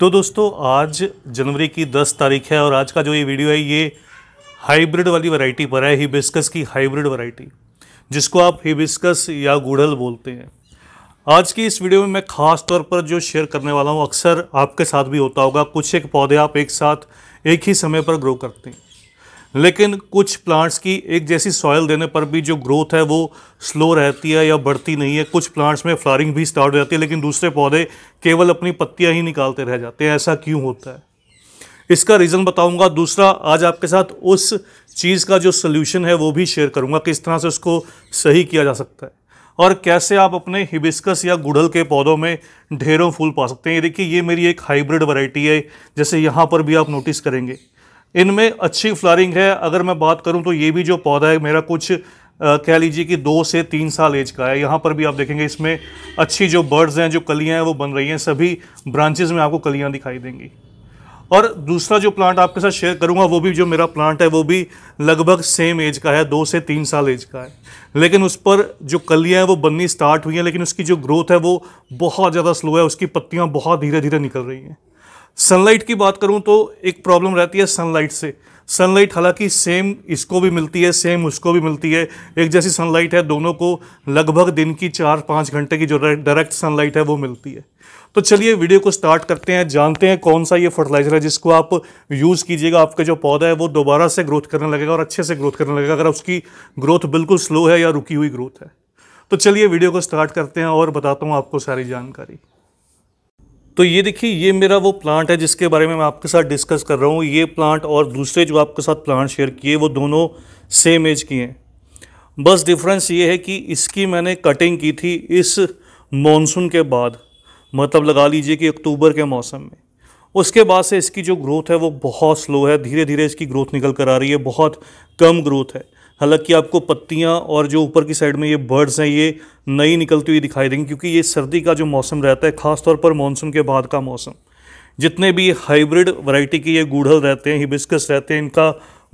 तो दोस्तों आज जनवरी की 10 तारीख है और आज का जो ये वीडियो है ये हाइब्रिड वाली वैरायटी पर है हिबिस्कस की हाइब्रिड वैरायटी जिसको आप हिबिस्कस या गुड़हल बोलते हैं आज की इस वीडियो में मैं ख़ास तौर पर जो शेयर करने वाला हूँ अक्सर आपके साथ भी होता होगा कुछ एक पौधे आप एक साथ एक ही समय पर ग्रो करते हैं लेकिन कुछ प्लांट्स की एक जैसी सॉयल देने पर भी जो ग्रोथ है वो स्लो रहती है या बढ़ती नहीं है कुछ प्लांट्स में फ्लारिंग भी स्टार्ट हो जाती है लेकिन दूसरे पौधे केवल अपनी पत्तियाँ ही निकालते रह जाते हैं ऐसा क्यों होता है इसका रीज़न बताऊंगा दूसरा आज आपके साथ उस चीज़ का जो सोल्यूशन है वो भी शेयर करूंगा किस तरह से उसको सही किया जा सकता है और कैसे आप अपने हिबिस्कस या गुड़हल के पौधों में ढेरों फूल पा सकते हैं ये देखिए ये मेरी एक हाइब्रिड वैरायटी है जैसे यहाँ पर भी आप नोटिस करेंगे इनमें अच्छी फ्लारिंग है अगर मैं बात करूं तो ये भी जो पौधा है मेरा कुछ कह लीजिए कि दो से तीन साल एज का है यहाँ पर भी आप देखेंगे इसमें अच्छी जो बर्ड्स हैं जो कलियाँ हैं वो बन रही हैं सभी ब्रांचेज में आपको कलियाँ दिखाई देंगी और दूसरा जो प्लांट आपके साथ शेयर करूंगा वो भी जो मेरा प्लांट है वो भी लगभग सेम एज का है दो से तीन साल एज का है लेकिन उस पर जो कलियाँ हैं वो बननी स्टार्ट हुई हैं लेकिन उसकी जो ग्रोथ है वो बहुत ज़्यादा स्लो है उसकी पत्तियाँ बहुत धीरे धीरे निकल रही हैं सनलाइट की बात करूं तो एक प्रॉब्लम रहती है सनलाइट से सनलाइट हालांकि सेम इसको भी मिलती है सेम उसको भी मिलती है एक जैसी सनलाइट है दोनों को लगभग दिन की चार पाँच घंटे की जो डायरेक्ट सनलाइट है वो मिलती है तो चलिए वीडियो को स्टार्ट करते हैं जानते हैं कौन सा ये फर्टिलाइज़र है जिसको आप यूज़ कीजिएगा आपका जो पौधा है वो दोबारा से ग्रोथ करने लगेगा और अच्छे से ग्रोथ करने लगेगा अगर उसकी ग्रोथ बिल्कुल स्लो है या रुकी हुई ग्रोथ है तो चलिए वीडियो को स्टार्ट करते हैं और बताता हूँ आपको सारी जानकारी तो ये देखिए ये मेरा वो प्लांट है जिसके बारे में मैं आपके साथ डिस्कस कर रहा हूँ ये प्लांट और दूसरे जो आपके साथ प्लांट शेयर किए वो दोनों सेम एज की हैं बस डिफरेंस ये है कि इसकी मैंने कटिंग की थी इस मॉनसून के बाद मतलब लगा लीजिए कि अक्टूबर के मौसम में उसके बाद से इसकी जो ग्रोथ है वो बहुत स्लो है धीरे धीरे इसकी ग्रोथ निकल कर आ रही है बहुत कम ग्रोथ है हालांकि आपको पत्तियां और जो ऊपर की साइड में ये बर्ड्स हैं ये नई निकलती हुई दिखाई देंगी क्योंकि ये सर्दी का जो मौसम रहता है ख़ासतौर पर मानसून के बाद का मौसम जितने भी हाइब्रिड वैरायटी के ये गूढ़ल रहते हैं हिबिस्कस रहते हैं इनका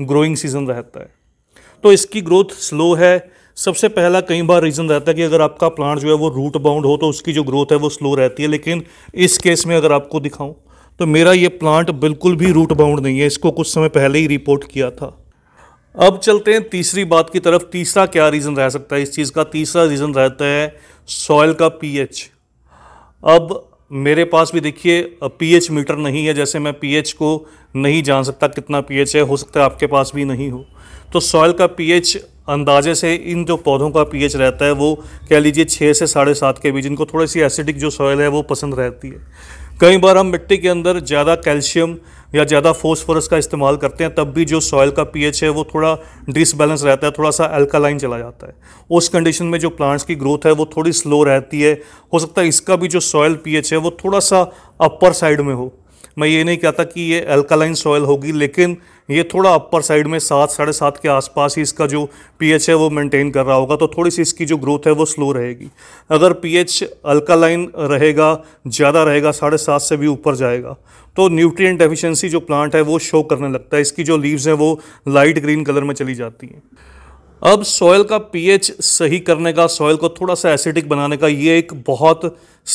ग्रोइंग सीज़न रहता है तो इसकी ग्रोथ स्लो है सबसे पहला कई बार रीज़न रहता है कि अगर आपका प्लांट जो है वो रूट बाउंड हो तो उसकी जो ग्रोथ है वो स्लो रहती है लेकिन इस केस में अगर आपको दिखाऊं तो मेरा ये प्लांट बिल्कुल भी रूट बाउंड नहीं है इसको कुछ समय पहले ही रिपोर्ट किया था अब चलते हैं तीसरी बात की तरफ तीसरा क्या रीज़न रह सकता है इस चीज़ का तीसरा रीज़न रहता है सॉयल का पीएच अब मेरे पास भी देखिए पीएच मीटर नहीं है जैसे मैं पीएच को नहीं जान सकता कितना पीएच है हो सकता है आपके पास भी नहीं हो तो सॉयल का पीएच अंदाजे से इन जो पौधों का पीएच रहता है वो कह लीजिए छः से साढ़े सात के बीच इनको थोड़ी सी एसिडिक जो सॉयल है वो पसंद रहती है कई बार हम मिट्टी के अंदर ज़्यादा कैल्शियम या ज़्यादा फोस्फोरस का इस्तेमाल करते हैं तब भी जो सॉयल का पीएच है वो थोड़ा डिसबैलेंस रहता है थोड़ा सा अल्कालाइन चला जाता है उस कंडीशन में जो प्लांट्स की ग्रोथ है वो थोड़ी स्लो रहती है हो सकता है इसका भी जो सॉयल पीएच है वो थोड़ा सा अपर साइड में हो मैं ये नहीं कहता कि ये अल्कालाइन सॉयल होगी लेकिन ये थोड़ा अपर साइड में सात साढ़े सात के आसपास ही इसका जो पीएच है वो मेंटेन कर रहा होगा तो थोड़ी सी इसकी जो ग्रोथ है वो स्लो रहेगी अगर पीएच अल्कालाइन रहेगा ज़्यादा रहेगा साढ़े सात से भी ऊपर जाएगा तो न्यूट्रिएंट डेफिशिएंसी जो प्लांट है वो शो करने लगता है इसकी जो लीव्स हैं वो लाइट ग्रीन कलर में चली जाती हैं अब सॉयल का पीएच सही करने का सॉयल को थोड़ा सा एसिडिक बनाने का ये एक बहुत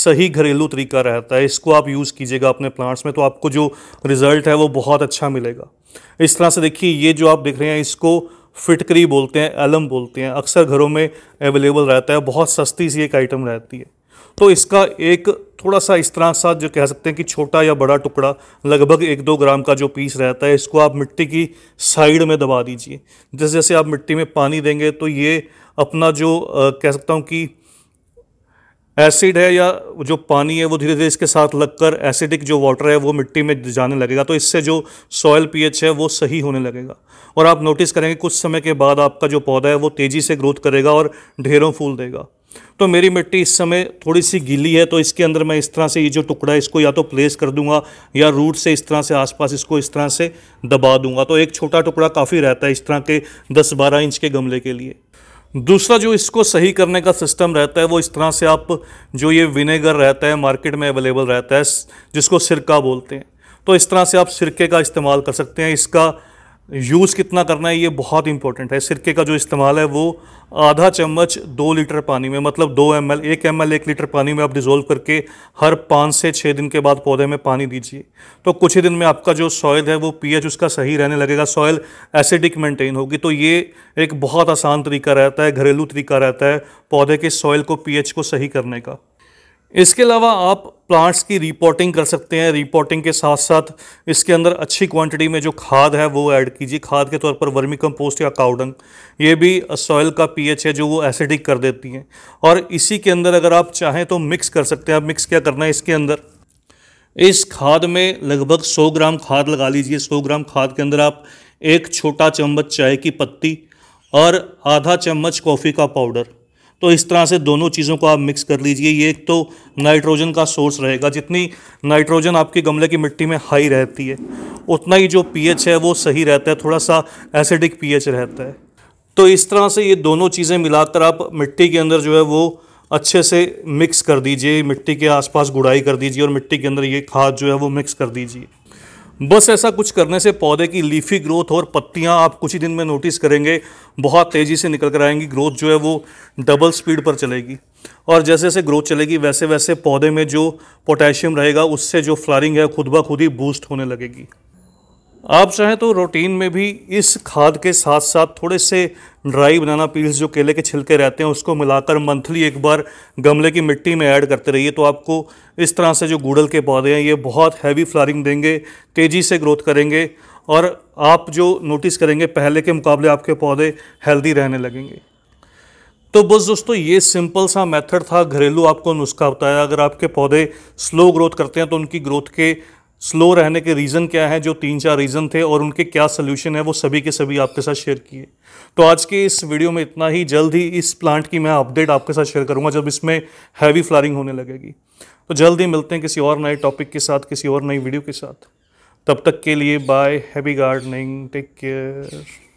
सही घरेलू तरीका रहता है इसको आप यूज़ कीजिएगा अपने प्लांट्स में तो आपको जो रिज़ल्ट है वो बहुत अच्छा मिलेगा इस तरह से देखिए ये जो आप देख रहे हैं इसको फिटकरी बोलते हैं एलम बोलते हैं अक्सर घरों में अवेलेबल रहता है बहुत सस्ती सी एक आइटम रहती है तो इसका एक थोड़ा सा इस तरह सा जो कह सकते हैं कि छोटा या बड़ा टुकड़ा लगभग एक दो ग्राम का जो पीस रहता है इसको आप मिट्टी की साइड में दबा दीजिए जैसे जैसे आप मिट्टी में पानी देंगे तो ये अपना जो आ, कह सकता हूँ कि एसिड है या जो पानी है वो धीरे धीरे इसके साथ लगकर एसिडिक जो वाटर है वो मिट्टी में जाने लगेगा तो इससे जो सॉयल पीएच है वो सही होने लगेगा और आप नोटिस करेंगे कुछ समय के बाद आपका जो पौधा है वो तेज़ी से ग्रोथ करेगा और ढेरों फूल देगा तो मेरी मिट्टी इस समय थोड़ी सी गीली है तो इसके अंदर मैं इस तरह से ये जो टुकड़ा है इसको या तो प्लेस कर दूंगा या रूट से इस तरह से आसपास इसको इस तरह से दबा दूंगा तो एक छोटा टुकड़ा काफ़ी रहता है इस तरह के दस बारह इंच के गमले के लिए दूसरा जो इसको सही करने का सिस्टम रहता है वो इस तरह से आप जो ये विनेगर रहता है मार्केट में अवेलेबल रहता है जिसको सिरका बोलते हैं तो इस तरह से आप सिरके का इस्तेमाल कर सकते हैं इसका यूज़ कितना करना है ये बहुत इंपॉर्टेंट है सिरके का जो इस्तेमाल है वो आधा चम्मच दो लीटर पानी में मतलब दो एम एल एक एम एल एक लीटर पानी में आप डिज़ोल्व करके हर पाँच से छः दिन के बाद पौधे में पानी दीजिए तो कुछ ही दिन में आपका जो सॉयल है वो पीएच उसका सही रहने लगेगा सॉयल एसिडिक मेंटेन होगी तो ये एक बहुत आसान तरीका रहता है घरेलू तरीका रहता है पौधे के सॉयल को पी को सही करने का इसके अलावा आप प्लांट्स की रिपोर्टिंग कर सकते हैं रिपोर्टिंग के साथ साथ इसके अंदर अच्छी क्वांटिटी में जो खाद है वो ऐड कीजिए खाद के तौर पर वर्मी कंपोस्ट या काउडंग ये भी सॉयल का पीएच है जो वो एसिडिक कर देती हैं और इसी के अंदर अगर आप चाहें तो मिक्स कर सकते हैं आप मिक्स क्या करना है इसके अंदर इस खाद में लगभग सौ ग्राम खाद लगा लीजिए सौ ग्राम खाद के अंदर आप एक छोटा चम्मच चाय की पत्ती और आधा चम्मच कॉफ़ी का पाउडर तो इस तरह से दोनों चीज़ों को आप मिक्स कर लीजिए ये एक तो नाइट्रोजन का सोर्स रहेगा जितनी नाइट्रोजन आपके गमले की मिट्टी में हाई रहती है उतना ही जो पीएच है वो सही रहता है थोड़ा सा एसिडिक पीएच रहता है तो इस तरह से ये दोनों चीज़ें मिलाकर आप मिट्टी के अंदर जो है वो अच्छे से मिक्स कर दीजिए मिट्टी के आसपास गुड़ाई कर दीजिए और मिट्टी के अंदर ये खाद जो है वो मिक्स कर दीजिए बस ऐसा कुछ करने से पौधे की लीफी ग्रोथ और पत्तियां आप कुछ ही दिन में नोटिस करेंगे बहुत तेज़ी से निकल कर आएंगी ग्रोथ जो है वो डबल स्पीड पर चलेगी और जैसे जैसे ग्रोथ चलेगी वैसे वैसे पौधे में जो पोटेशियम रहेगा उससे जो फ्लारिंग है खुद ब खुद ही बूस्ट होने लगेगी आप चाहें तो रोटीन में भी इस खाद के साथ साथ थोड़े से ड्राई बनाना पील्स जो केले के छिलके रहते हैं उसको मिलाकर मंथली एक बार गमले की मिट्टी में ऐड करते रहिए तो आपको इस तरह से जो गुड़ल के पौधे हैं ये बहुत हैवी फ्लारिंग देंगे तेज़ी से ग्रोथ करेंगे और आप जो नोटिस करेंगे पहले के मुकाबले आपके पौधे हेल्दी रहने लगेंगे तो बस दोस्तों ये सिंपल सा मेथड था घरेलू आपको नुस्खा बताया अगर आपके पौधे स्लो ग्रोथ करते हैं तो उनकी ग्रोथ के स्लो रहने के रीज़न क्या है जो तीन चार रीज़न थे और उनके क्या सोल्यूशन है वो सभी के सभी आपके साथ शेयर किए तो आज के इस वीडियो में इतना ही जल्द ही इस प्लांट की मैं अपडेट आपके साथ शेयर करूंगा जब इसमें हैवी फ्लारिंग होने लगेगी तो जल्द ही मिलते हैं किसी और नए टॉपिक के साथ किसी और नई वीडियो के साथ तब तक के लिए bye heavy gardening take care